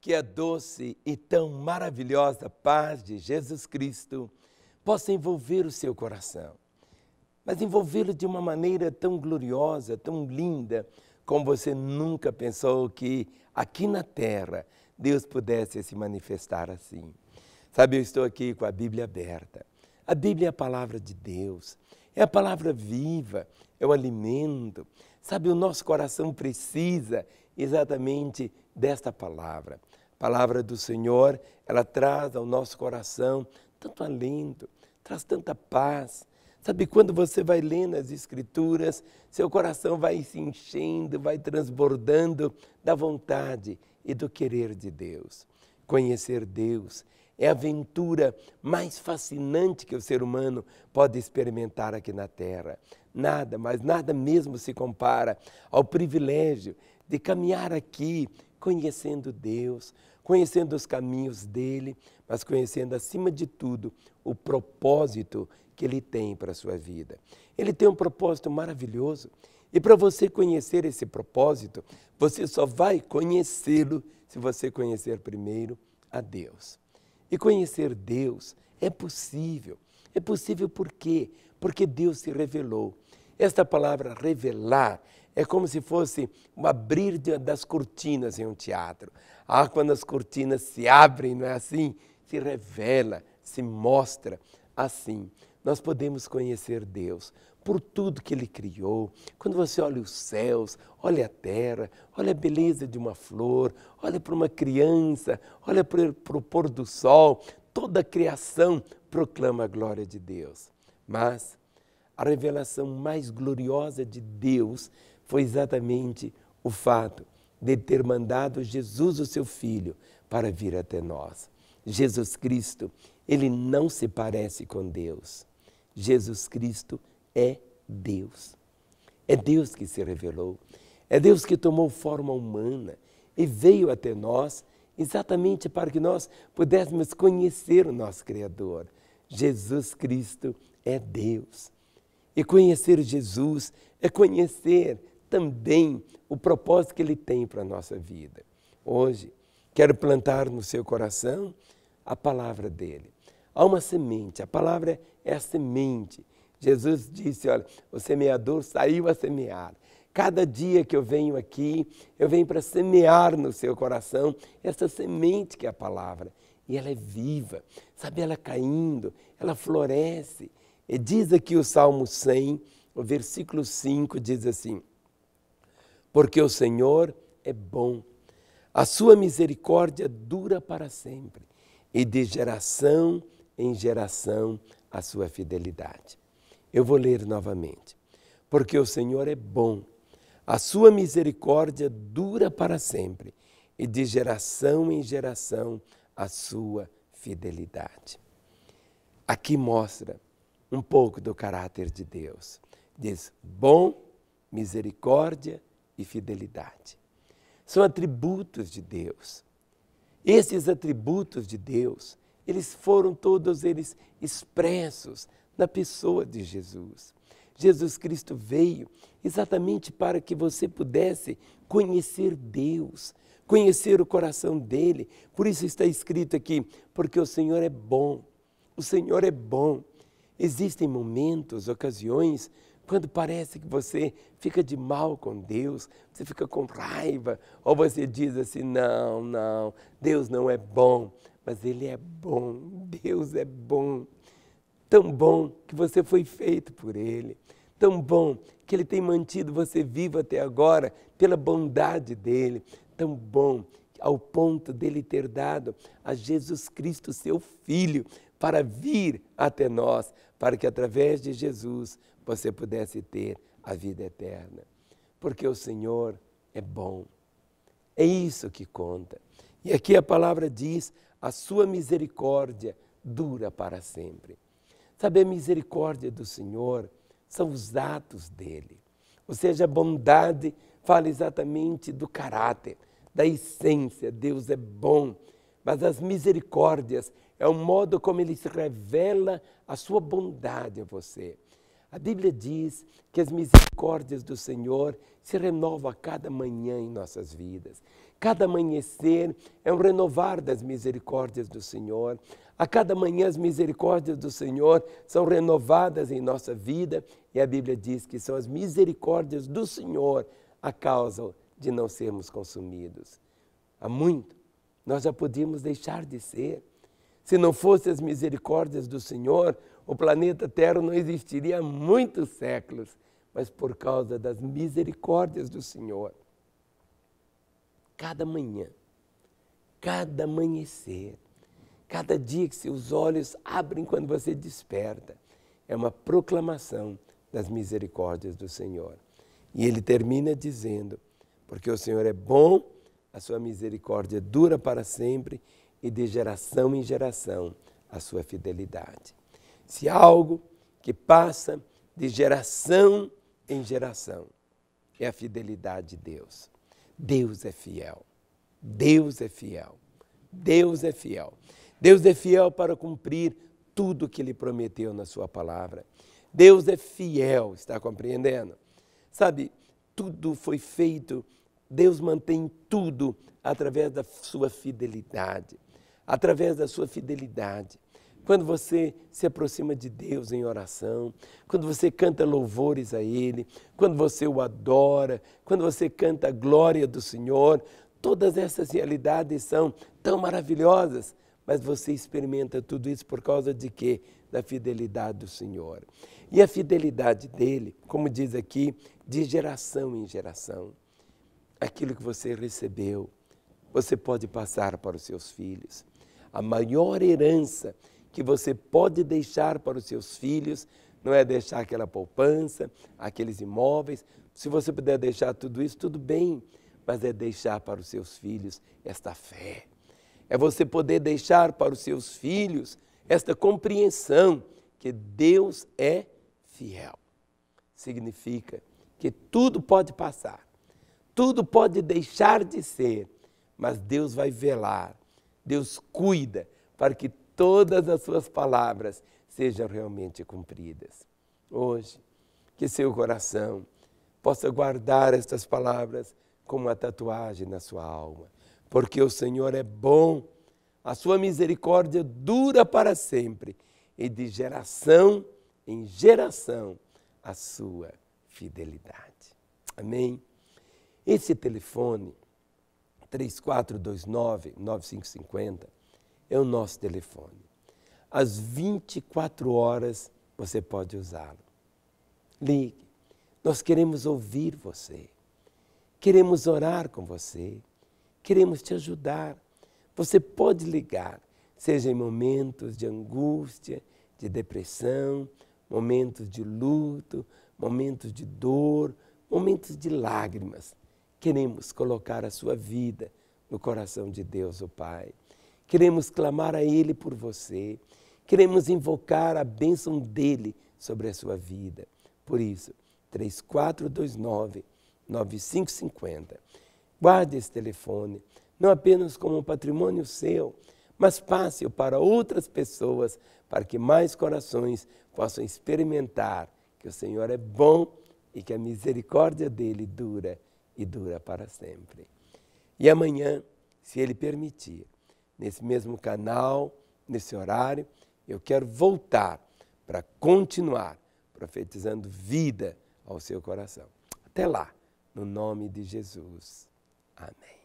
que a doce e tão maravilhosa paz de Jesus Cristo possa envolver o seu coração, mas envolvê-lo de uma maneira tão gloriosa, tão linda, como você nunca pensou que aqui na terra Deus pudesse se manifestar assim. Sabe, eu estou aqui com a Bíblia aberta. A Bíblia é a palavra de Deus, é a palavra viva, é o alimento. Sabe, o nosso coração precisa exatamente desta palavra palavra do Senhor, ela traz ao nosso coração tanto alento, traz tanta paz. Sabe, quando você vai lendo as Escrituras, seu coração vai se enchendo, vai transbordando da vontade e do querer de Deus. Conhecer Deus é a aventura mais fascinante que o ser humano pode experimentar aqui na Terra. Nada, mas nada mesmo se compara ao privilégio de caminhar aqui conhecendo Deus, conhecendo os caminhos dele, mas conhecendo acima de tudo o propósito que ele tem para a sua vida. Ele tem um propósito maravilhoso e para você conhecer esse propósito, você só vai conhecê-lo se você conhecer primeiro a Deus. E conhecer Deus é possível. É possível por quê? Porque Deus se revelou. Esta palavra revelar é como se fosse um abrir das cortinas em um teatro. Ah, quando as cortinas se abrem, não é assim? Se revela, se mostra assim. Nós podemos conhecer Deus por tudo que Ele criou. Quando você olha os céus, olha a terra, olha a beleza de uma flor, olha para uma criança, olha para o pôr do sol, toda a criação proclama a glória de Deus. Mas a revelação mais gloriosa de Deus foi exatamente o fato de ter mandado Jesus, o seu filho, para vir até nós. Jesus Cristo, ele não se parece com Deus. Jesus Cristo é Deus. É Deus que se revelou. É Deus que tomou forma humana e veio até nós exatamente para que nós pudéssemos conhecer o nosso Criador. Jesus Cristo é Deus. E conhecer Jesus é conhecer, também o propósito que Ele tem para a nossa vida. Hoje, quero plantar no seu coração a palavra dele. Há uma semente, a palavra é a semente. Jesus disse: Olha, o semeador saiu a semear. Cada dia que eu venho aqui, eu venho para semear no seu coração essa semente que é a palavra. E ela é viva, sabe? Ela caindo, ela floresce. E diz aqui o Salmo 100, o versículo 5 diz assim: porque o Senhor é bom. A sua misericórdia dura para sempre, e de geração em geração a sua fidelidade. Eu vou ler novamente. Porque o Senhor é bom, a sua misericórdia dura para sempre, e de geração em geração a sua fidelidade. Aqui mostra um pouco do caráter de Deus. Diz: bom, misericórdia e fidelidade. São atributos de Deus. Esses atributos de Deus, eles foram todos eles expressos na pessoa de Jesus. Jesus Cristo veio exatamente para que você pudesse conhecer Deus, conhecer o coração dele. Por isso está escrito aqui: porque o Senhor é bom, o Senhor é bom. Existem momentos, ocasiões quando parece que você fica de mal com Deus, você fica com raiva, ou você diz assim: não, não, Deus não é bom, mas Ele é bom, Deus é bom. Tão bom que você foi feito por Ele, tão bom que Ele tem mantido você vivo até agora pela bondade dEle, tão bom ao ponto dele ter dado a Jesus Cristo, seu Filho, para vir até nós, para que através de Jesus você pudesse ter a vida eterna. Porque o Senhor é bom. É isso que conta. E aqui a palavra diz: a sua misericórdia dura para sempre. Sabe, a misericórdia do Senhor são os atos dele. Ou seja, a bondade fala exatamente do caráter, da essência. Deus é bom, mas as misericórdias é o modo como ele se revela a sua bondade a você. A Bíblia diz que as misericórdias do Senhor se renovam a cada manhã em nossas vidas. Cada amanhecer é um renovar das misericórdias do Senhor. A cada manhã as misericórdias do Senhor são renovadas em nossa vida e a Bíblia diz que são as misericórdias do Senhor a causa de não sermos consumidos. Há muito nós já podíamos deixar de ser. Se não fossem as misericórdias do Senhor, o planeta Terra não existiria há muitos séculos, mas por causa das misericórdias do Senhor. Cada manhã, cada amanhecer, cada dia que seus olhos abrem quando você desperta, é uma proclamação das misericórdias do Senhor. E ele termina dizendo: Porque o Senhor é bom, a sua misericórdia dura para sempre, e de geração em geração a sua fidelidade se algo que passa de geração em geração é a fidelidade de Deus. Deus é fiel. Deus é fiel. Deus é fiel. Deus é fiel para cumprir tudo que ele prometeu na sua palavra. Deus é fiel, está compreendendo? Sabe, tudo foi feito, Deus mantém tudo através da sua fidelidade. Através da sua fidelidade quando você se aproxima de Deus em oração, quando você canta louvores a Ele, quando você o adora, quando você canta a glória do Senhor, todas essas realidades são tão maravilhosas, mas você experimenta tudo isso por causa de quê? Da fidelidade do Senhor. E a fidelidade dele, como diz aqui, de geração em geração. Aquilo que você recebeu, você pode passar para os seus filhos. A maior herança que você pode deixar para os seus filhos, não é deixar aquela poupança, aqueles imóveis. Se você puder deixar tudo isso, tudo bem, mas é deixar para os seus filhos esta fé. É você poder deixar para os seus filhos esta compreensão que Deus é fiel. Significa que tudo pode passar, tudo pode deixar de ser, mas Deus vai velar, Deus cuida para que todas as suas palavras sejam realmente cumpridas. Hoje, que seu coração possa guardar estas palavras como uma tatuagem na sua alma, porque o Senhor é bom, a sua misericórdia dura para sempre e de geração em geração a sua fidelidade. Amém? Esse telefone 3429 9550 é o nosso telefone. Às 24 horas você pode usá-lo. Ligue. Nós queremos ouvir você. Queremos orar com você. Queremos te ajudar. Você pode ligar, seja em momentos de angústia, de depressão, momentos de luto, momentos de dor, momentos de lágrimas. Queremos colocar a sua vida no coração de Deus, o Pai. Queremos clamar a Ele por você. Queremos invocar a bênção dele sobre a sua vida. Por isso, 3429 9550. Guarde esse telefone, não apenas como um patrimônio seu, mas passe-o para outras pessoas, para que mais corações possam experimentar que o Senhor é bom e que a misericórdia dele dura e dura para sempre. E amanhã, se ele permitir, nesse mesmo canal, nesse horário. Eu quero voltar para continuar profetizando vida ao seu coração. Até lá, no nome de Jesus. Amém.